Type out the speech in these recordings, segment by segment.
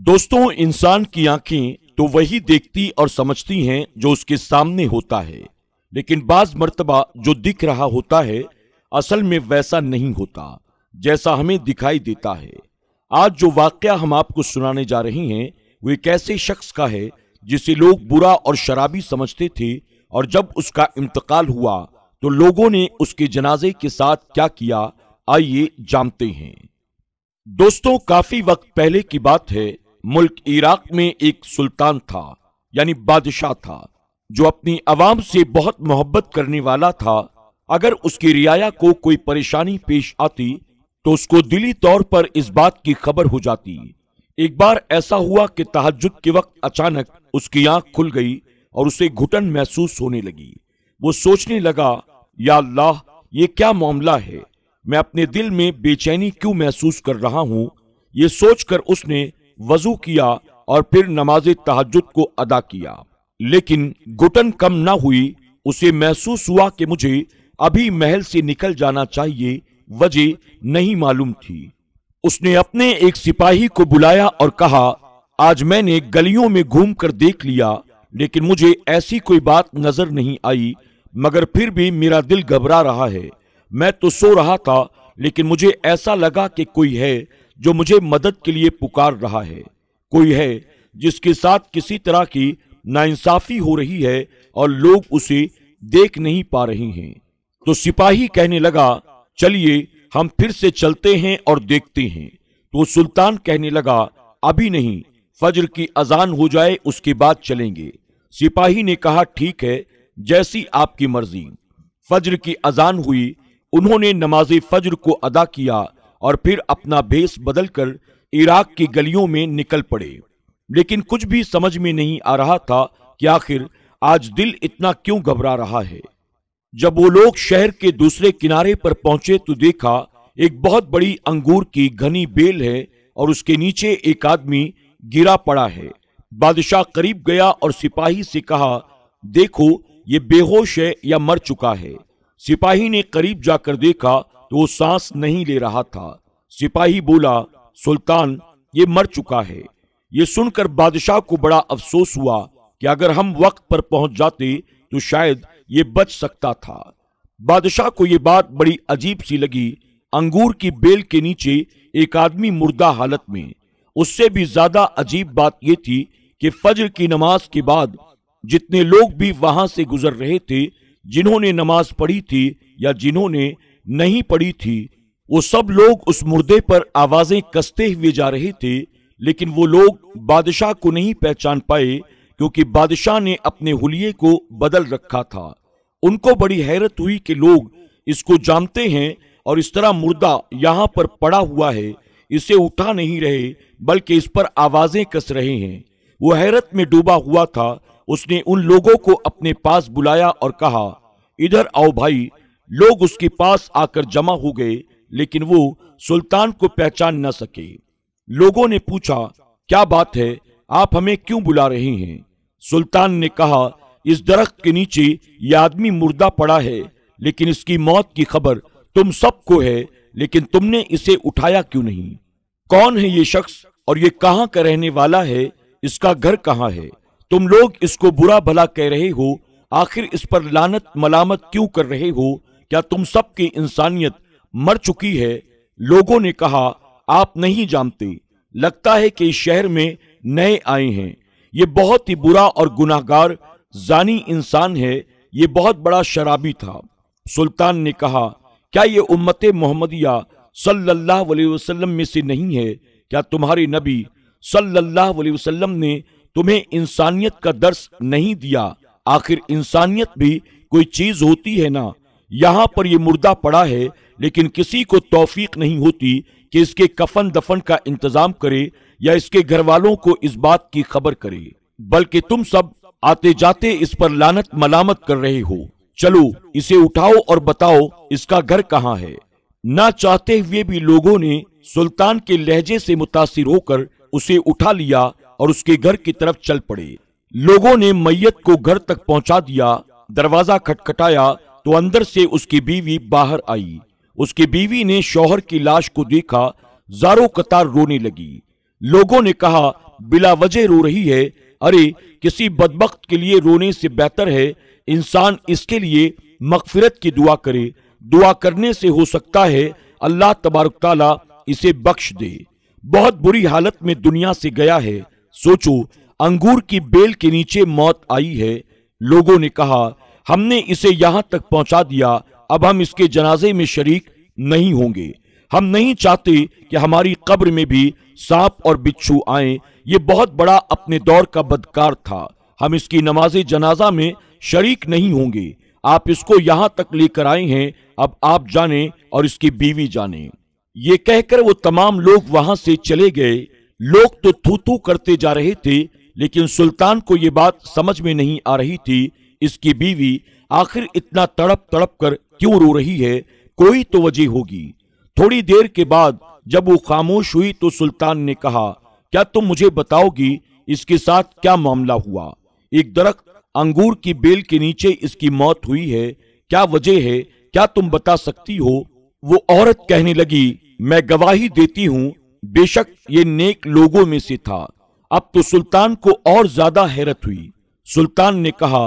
दोस्तों इंसान की आंखें तो वही देखती और समझती हैं जो उसके सामने होता है लेकिन बाज मर्तबा जो दिख रहा होता है असल में वैसा नहीं होता जैसा हमें दिखाई देता है आज जो वाक्य हम आपको सुनाने जा रहे हैं वो एक ऐसे शख्स का है जिसे लोग बुरा और शराबी समझते थे और जब उसका इंतकाल हुआ तो लोगों ने उसके जनाजे के साथ क्या किया आइए जानते हैं दोस्तों काफी वक्त पहले की बात है मुल्क इराक में एक सुल्तान था यानी बादशाह था जो अपनी आवाम से बहुत मोहब्बत करने वाला था अगर उसकी रियाया को कोई परेशानी पेश आती तो उसको दिली तौर पर इस बात की खबर हो जाती एक बार ऐसा हुआ कि तहजद के वक्त अचानक उसकी आंख खुल गई और उसे घुटन महसूस होने लगी वो सोचने लगा या अल्लाह ये क्या मामला है मैं अपने दिल में बेचैनी क्यों महसूस कर रहा हूं ये सोचकर उसने वजू किया और फिर नमाज तहजद को अदा किया लेकिन घुटन कम ना हुई उसे महसूस हुआ कि मुझे अभी महल से निकल जाना चाहिए वजह नहीं मालूम थी उसने अपने एक सिपाही को बुलाया और कहा आज मैंने गलियों में घूम कर देख लिया लेकिन मुझे ऐसी कोई बात नजर नहीं आई मगर फिर भी मेरा दिल घबरा रहा है मैं तो सो रहा था लेकिन मुझे ऐसा लगा कि कोई है जो मुझे मदद के लिए पुकार रहा है कोई है जिसके साथ किसी तरह की नाइंसाफी हो रही है और लोग उसे देख नहीं पा रहे हैं तो सिपाही कहने लगा चलिए हम फिर से चलते हैं और देखते हैं तो सुल्तान कहने लगा अभी नहीं फज्र की अजान हो जाए उसके बाद चलेंगे सिपाही ने कहा ठीक है जैसी आपकी मर्जी फज्र की अजान हुई उन्होंने नमाज फज्र को अदा किया और फिर अपना भेष बदलकर इराक की गलियों में निकल पड़े लेकिन कुछ भी समझ में नहीं आ रहा था कि आखिर आज दिल इतना क्यों घबरा रहा है जब वो लोग शहर के दूसरे किनारे पर पहुंचे तो देखा एक बहुत बड़ी अंगूर की घनी बेल है और उसके नीचे एक आदमी गिरा पड़ा है बादशाह करीब गया और सिपाही से कहा देखो ये बेहोश है या मर चुका है सिपाही ने करीब जाकर देखा तो वो सांस नहीं ले रहा था सिपाही बोला सुल्तान ये मर चुका है ये सुनकर बादशाह को बड़ा अफसोस हुआ कि अगर हम वक्त पर पहुंच जाते तो शायद ये बच सकता था बादशाह को ये बात बड़ी अजीब सी लगी अंगूर की बेल के नीचे एक आदमी मुर्दा हालत में उससे भी ज्यादा अजीब बात यह थी कि फजर की नमाज के बाद जितने लोग भी वहां से गुजर रहे थे जिन्होंने नमाज पढ़ी थी या जिन्होंने नहीं पड़ी थी वो सब लोग उस मुर्दे पर आवाजें कसते हुए जा रहे थे लेकिन वो लोग बादशाह को नहीं पहचान पाए क्योंकि बादशाह ने अपने हुलिये को बदल रखा था उनको बड़ी हैरत हुई कि लोग इसको जानते हैं और इस तरह मुर्दा यहाँ पर पड़ा हुआ है इसे उठा नहीं रहे बल्कि इस पर आवाजें कस रहे हैं वो हैरत में डूबा हुआ था उसने उन लोगों को अपने पास बुलाया और कहा इधर आओ भाई लोग उसके पास आकर जमा हो गए लेकिन वो सुल्तान को पहचान न सके लोगों ने पूछा क्या बात है आप हमें क्यों बुला रहे हैं सुल्तान ने कहा इस दरख्त के नीचे यह आदमी मुर्दा पड़ा है लेकिन इसकी मौत की खबर तुम सबको है लेकिन तुमने इसे उठाया क्यों नहीं कौन है ये शख्स और ये कहां का रहने वाला है इसका घर कहाँ है तुम लोग इसको बुरा भला कह रहे हो आखिर इस पर लानत मलामत क्यों कर रहे हो क्या तुम सबकी इंसानियत मर चुकी है लोगों ने कहा आप नहीं जानते लगता है कि इस शहर में नए आए हैं ये बहुत ही बुरा और गुनाहगार जानी इंसान है ये बहुत बड़ा शराबी था सुल्तान ने कहा क्या ये उम्मत मोहम्मदिया सल्लल्लाहु अलैहि वसल्लम में से नहीं है क्या तुम्हारे नबी सल्लल्लाहु अलैहि वसल्लम ने तुम्हें इंसानियत का दर्श नहीं दिया आखिर इंसानियत भी कोई चीज होती है ना यहाँ पर यह मुर्दा पड़ा है लेकिन किसी को तौफीक नहीं होती कि इसके कफन दफन का इंतजाम करे या इसके घर वालों को इस बात की खबर करे बल्कि तुम सब आते जाते इस पर लानत मलामत कर रहे हो चलो इसे उठाओ और बताओ इसका घर कहाँ है ना चाहते हुए भी लोगों ने सुल्तान के लहजे से मुतासिर होकर उसे उठा लिया और उसके घर की तरफ चल पड़े लोगों ने मैयत को घर तक पहुंचा दिया दरवाजा खटखटाया तो अंदर से उसकी बीवी बाहर आई उसकी बीवी ने शौहर की लाश को देखा जारो कतार रोने लगी लोगों ने कहा बिला वजह रो रही है अरे किसी बदबख्त के लिए रोने से बेहतर है इंसान इसके लिए मकफिरत की दुआ करे दुआ करने से हो सकता है अल्लाह तबारक ताला इसे बख्श दे बहुत बुरी हालत में दुनिया से गया है सोचो अंगूर की बेल के नीचे मौत आई है लोगों ने कहा हमने इसे यहां तक पहुंचा दिया अब हम इसके जनाजे में शरीक नहीं होंगे हम नहीं चाहते कि हमारी कब्र में भी सांप और बिच्छू आए ये बहुत बड़ा अपने दौर का बदकार था हम इसकी नमाज जनाजा में शरीक नहीं होंगे आप इसको यहां तक लेकर आए हैं अब आप जाने और इसकी बीवी जाने ये कहकर वो तमाम लोग वहां से चले गए लोग तो थूथू करते जा रहे थे लेकिन सुल्तान को ये बात समझ में नहीं आ रही थी इसकी बीवी आखिर इतना तड़प तड़प कर क्यों रो रही है कोई तो वजह होगी थोड़ी देर के बाद जब वो खामोश हुई तो सुल्तान ने कहा क्या तुम मुझे बताओगी इसके साथ क्या मामला हुआ एक दरख्त अंगूर की बेल के नीचे इसकी मौत हुई है क्या वजह है क्या तुम बता सकती हो वो औरत कहने लगी मैं गवाही देती हूँ बेशक ये नेक लोगों में से था अब तो सुल्तान को और ज्यादा हैरत हुई सुल्तान ने कहा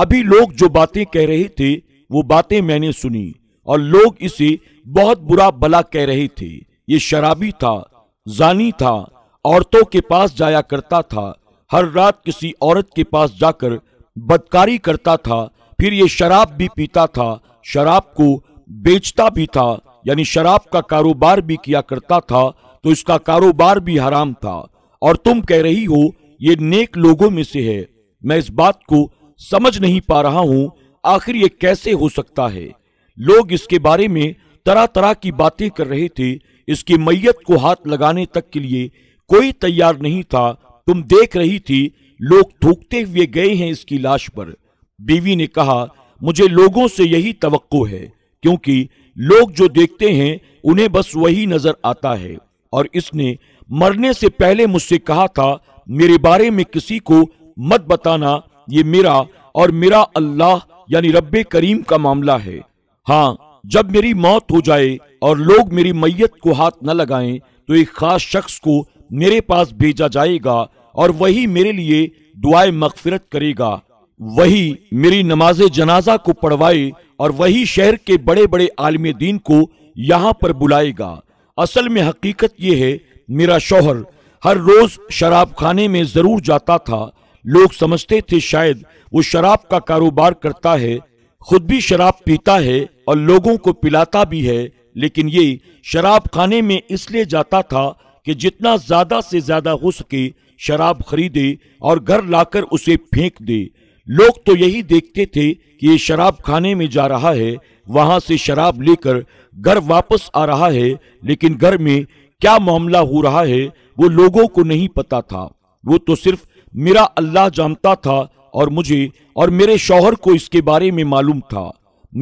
अभी लोग जो बातें कह रहे थे वो बातें मैंने सुनी और लोग इसे बहुत बुरा भला कह रहे थे ये शराबी था जानी था औरतों के पास जाया करता था हर रात किसी औरत के पास जाकर बदकारी करता था फिर ये शराब भी पीता था शराब को बेचता भी था यानी शराब का कारोबार भी किया करता था तो इसका कारोबार भी हराम था और तुम कह रही हो ये नेक लोगों में से है मैं इस बात को समझ नहीं पा रहा हूं आखिर ये कैसे हो सकता है लोग इसके बारे में तरह तरह की बातें कर रहे थे इसकी मैयत को हाथ लगाने तक के लिए कोई तैयार नहीं था तुम देख रही थी लोग थूकते हुए गए हैं इसकी लाश पर बीवी ने कहा मुझे लोगों से यही तवक्को है क्योंकि लोग जो देखते हैं उन्हें बस वही नजर आता है और इसने मरने से पहले मुझसे कहा था मेरे बारे में किसी को मत बताना ये मेरा और मेरा अल्लाह यानी रब्बे करीम का मामला है हाँ जब मेरी मौत हो जाए और लोग मेरी मैयत को हाथ न लगाएं तो एक खास शख्स को मेरे पास भेजा जाएगा और वही मेरे लिए दुआए मगफिरत करेगा वही मेरी नमाज जनाजा को पढ़वाए और वही शहर के बड़े बड़े आलम दीन को यहाँ पर बुलाएगा असल में हकीकत यह है मेरा शोहर हर रोज शराब खाने में जरूर जाता था लोग समझते थे शायद वो शराब का कारोबार करता है खुद भी शराब पीता है और लोगों को पिलाता भी है लेकिन ये शराब खाने में इसलिए जाता था कि जितना ज्यादा से ज्यादा हो सके शराब खरीदे और घर लाकर उसे फेंक दे लोग तो यही देखते थे कि ये शराब खाने में जा रहा है वहां से शराब लेकर घर वापस आ रहा है लेकिन घर में क्या मामला हो रहा है वो लोगों को नहीं पता था वो तो सिर्फ मेरा अल्लाह जानता था और मुझे और मेरे शौहर को इसके बारे में मालूम था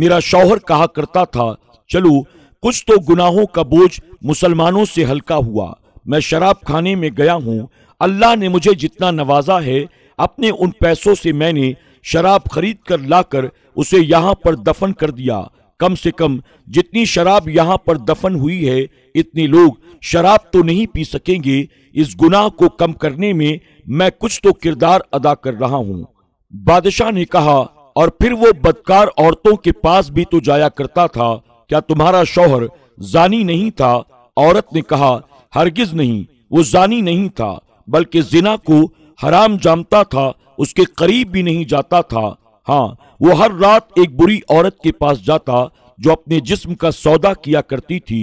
मेरा शौहर कहा करता था चलो कुछ तो गुनाहों का बोझ मुसलमानों से हल्का हुआ मैं शराब खाने में गया हूँ अल्लाह ने मुझे जितना नवाजा है अपने उन पैसों से मैंने शराब खरीद कर लाकर उसे यहाँ पर दफन कर दिया कम से कम जितनी शराब यहाँ पर दफन हुई है इतने लोग शराब तो नहीं पी सकेंगे इस गुनाह को कम करने में मैं कुछ तो किरदार अदा कर रहा हूँ बादशाह ने कहा और फिर वो बदकार औरतों के पास भी तो जाया करता था क्या तुम्हारा शौहर जानी नहीं था औरत ने कहा हरगिज नहीं वो जानी नहीं था बल्कि जिना को हराम जानता था उसके करीब भी नहीं जाता था हाँ वो हर रात एक बुरी औरत के पास जाता जो अपने जिस्म का सौदा किया करती थी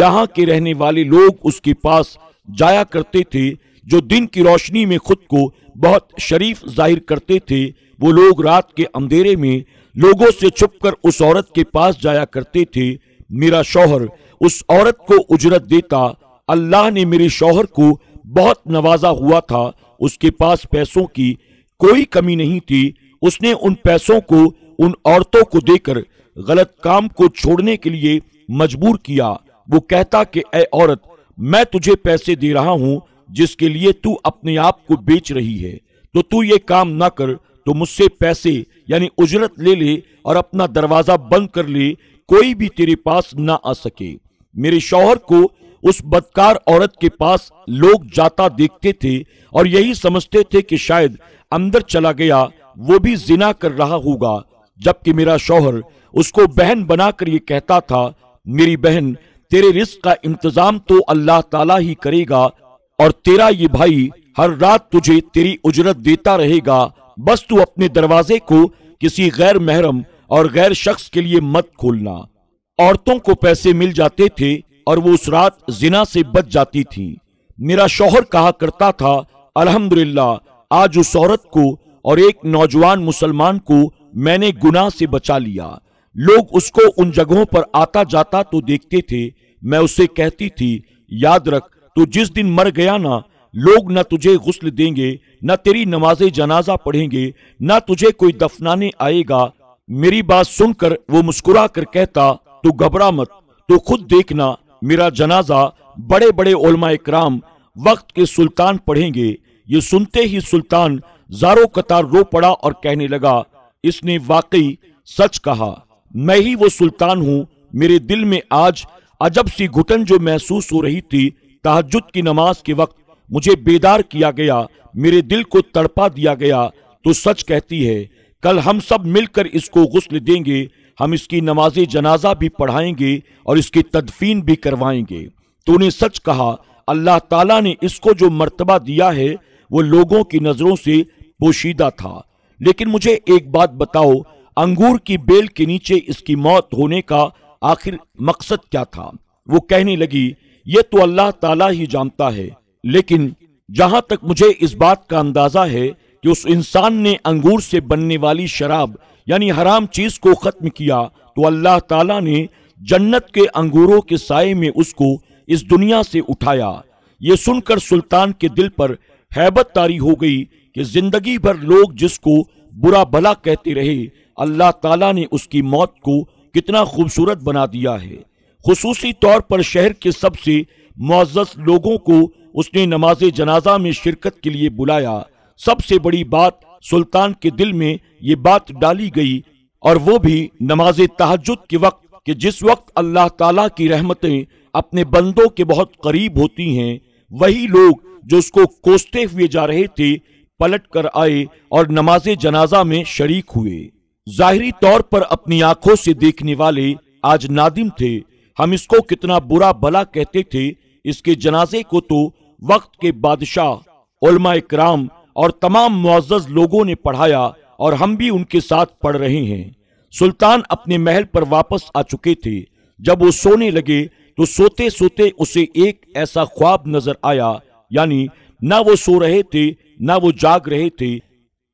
यहाँ के रहने वाले लोग उसके पास जाया करते थे जो दिन की रोशनी में खुद को बहुत शरीफ जाहिर करते थे वो लोग रात के अंधेरे में लोगों से छुपकर उस औरत के पास जाया करते थे मेरा शौहर उस औरत को उजरत देता अल्लाह ने मेरे शौहर को बहुत नवाजा हुआ था उसके पास पैसों की कोई कमी नहीं थी उसने उन पैसों को उन औरतों को देकर गलत काम को छोड़ने के लिए मजबूर किया वो कहता कि ए औरत मैं तुझे पैसे दे रहा हूं जिसके लिए तू अपने आप को बेच रही है तो तू ये काम ना कर तो मुझसे पैसे यानी उजरत ले ले और अपना दरवाजा बंद कर ले कोई भी तेरे पास ना आ सके मेरे शौहर को उस बदकार औरत के पास लोग जाता देखते थे और यही समझते थे कि शायद अंदर चला गया वो भी जिना कर रहा होगा जबकि मेरा शौहर उसको बहन बनाकर ये कहता था मेरी बहन तेरे रिस्क का इंतजाम तो अल्लाह ताला ही करेगा और तेरा ये भाई हर रात तुझे तेरी उजरत देता रहेगा बस तू अपने दरवाजे को किसी गैर महरम और गैर शख्स के लिए मत खोलना औरतों को पैसे मिल जाते थे और वो उस रात जिना से बच जाती थी मेरा शौहर कहा करता था अलहमदुल्ला आज उस औरत को और एक नौजवान मुसलमान को मैंने गुनाह से बचा लिया लोग उसको उन जगहों पर आता जाता तो देखते थे मैं उसे कहती थी याद रख तो जिस दिन मर गया ना लोग न तुझे गुस्ल देंगे न तेरी नमाज जनाजा पढ़ेंगे न तुझे कोई दफनाने आएगा मेरी बात सुनकर वो मुस्कुरा कर कहता तो घबरा मत तो खुद देखना मेरा जनाजा बड़े बड़े ओलमा इक्राम वक्त के सुल्तान पढ़ेंगे ये सुनते ही सुल्तान जारो कतार रो पड़ा और कहने लगा इसने वाकई सच कहा मैं ही वो सुल्तान हूँ मेरे दिल में आज अजब सी घुटन जो महसूस हो रही थी तहजुद की नमाज के वक्त मुझे बेदार किया गया मेरे दिल को तड़पा दिया गया तो सच कहती है कल हम सब मिलकर इसको गुस्ल देंगे हम इसकी नमाज जनाजा भी पढ़ाएंगे और इसकी तदफीन भी करवाएंगे तो उन्हें सच कहा अल्लाह ताला ने इसको जो मर्तबा दिया है वो लोगों की नज़रों से पोशीदा था लेकिन मुझे एक बात बताओ अंगूर की बेल के नीचे इसकी मौत होने का आखिर मकसद क्या था वो कहने लगी ये तो अल्लाह ताला ही जानता है लेकिन जहां तक मुझे इस बात का अंदाजा है कि उस इंसान ने अंगूर से बनने वाली शराब यानी हराम चीज को खत्म किया तो अल्लाह ताला ने जन्नत के अंगूरों के साय में उसको इस दुनिया से उठाया ये सुनकर सुल्तान के दिल पर हैबत तारी हो गई कि जिंदगी भर लोग जिसको बुरा भला कहते रहे अल्लाह ताला ने उसकी मौत को कितना खूबसूरत बना दिया है खसूसी तौर पर शहर के सबसे मोजस लोगों को उसने नमाज जनाजा में शिरकत के लिए बुलाया सबसे बड़ी बात सुल्तान के दिल में ये बात डाली गई और वो भी नमाज तहजद के वक्त कि जिस वक्त अल्लाह ताला की रहमतें अपने बंदों के बहुत करीब होती हैं वही लोग जो उसको कोसते हुए जा रहे थे पलट कर आए और नमाज जनाजा में शरीक हुए जाहरी तौर पर अपनी आंखों से देखने वाले आज नादिम थे हम इसको कितना बुरा भला कहते थे इसके जनाजे को तो वक्त के बादशाह उलमा कराम और तमाम मुआज लोगों ने पढ़ाया और हम भी उनके साथ पढ़ रहे हैं सुल्तान अपने महल पर वापस आ चुके थे जब वो सोने लगे तो सोते सोते उसे एक ऐसा ख्वाब नजर आया यानी ना वो सो रहे थे ना वो जाग रहे थे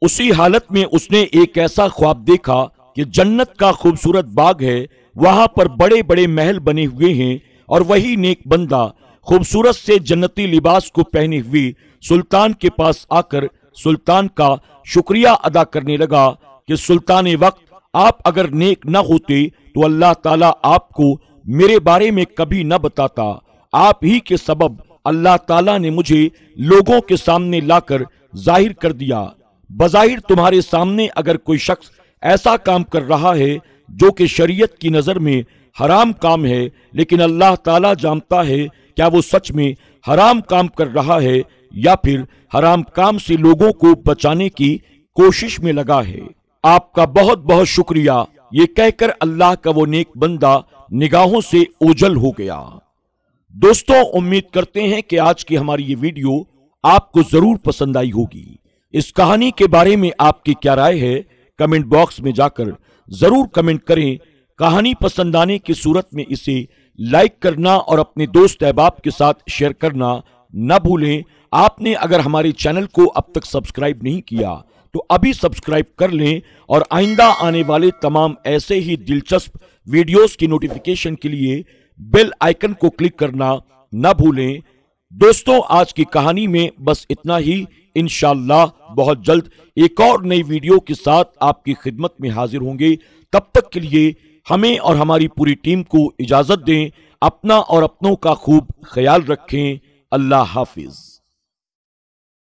उसी हालत में उसने एक ऐसा ख्वाब देखा कि जन्नत का खूबसूरत बाग है वहां पर बड़े बड़े महल बने हुए हैं और वही नेक बंदा खूबसूरत से जन्नती लिबास को पहने हुए सुल्तान के पास आकर सुल्तान का शुक्रिया अदा करने लगा कि सुल्तान वक्त आप अगर नेक न होते तो अल्लाह ताला आपको मेरे बारे में कभी न बताता आप ही के सबब अल्लाह ताला ने मुझे लोगों के सामने लाकर जाहिर कर दिया बज़ाहिर तुम्हारे सामने अगर कोई शख्स ऐसा काम कर रहा है जो कि शरीयत की नज़र में हराम काम है लेकिन अल्लाह ताला जानता है क्या वो सच में हराम काम कर रहा है या फिर हराम काम से लोगों को बचाने की कोशिश में लगा है आपका बहुत बहुत शुक्रिया ये कहकर अल्लाह का वो नेक बंदा निगाहों से ओझल हो गया दोस्तों उम्मीद करते हैं कि आज की हमारी ये वीडियो आपको जरूर पसंद आई होगी इस कहानी के बारे में आपकी क्या राय है कमेंट बॉक्स में जाकर जरूर कमेंट करें कहानी पसंद आने की सूरत में इसे लाइक करना और अपने दोस्त अहबाब के साथ शेयर करना न भूलें आपने अगर हमारे चैनल को अब तक सब्सक्राइब नहीं किया तो अभी सब्सक्राइब कर लें और आइंदा आने वाले तमाम ऐसे ही दिलचस्प वीडियोस की नोटिफिकेशन के लिए बेल आइकन को क्लिक करना ना भूलें दोस्तों आज की कहानी में बस इतना ही इनशाला बहुत जल्द एक और नई वीडियो के साथ आपकी खिदमत में हाजिर होंगे तब तक के लिए हमें और हमारी पूरी टीम को इजाजत दें अपना और अपनों का खूब ख्याल रखें अल्लाह हाफिज़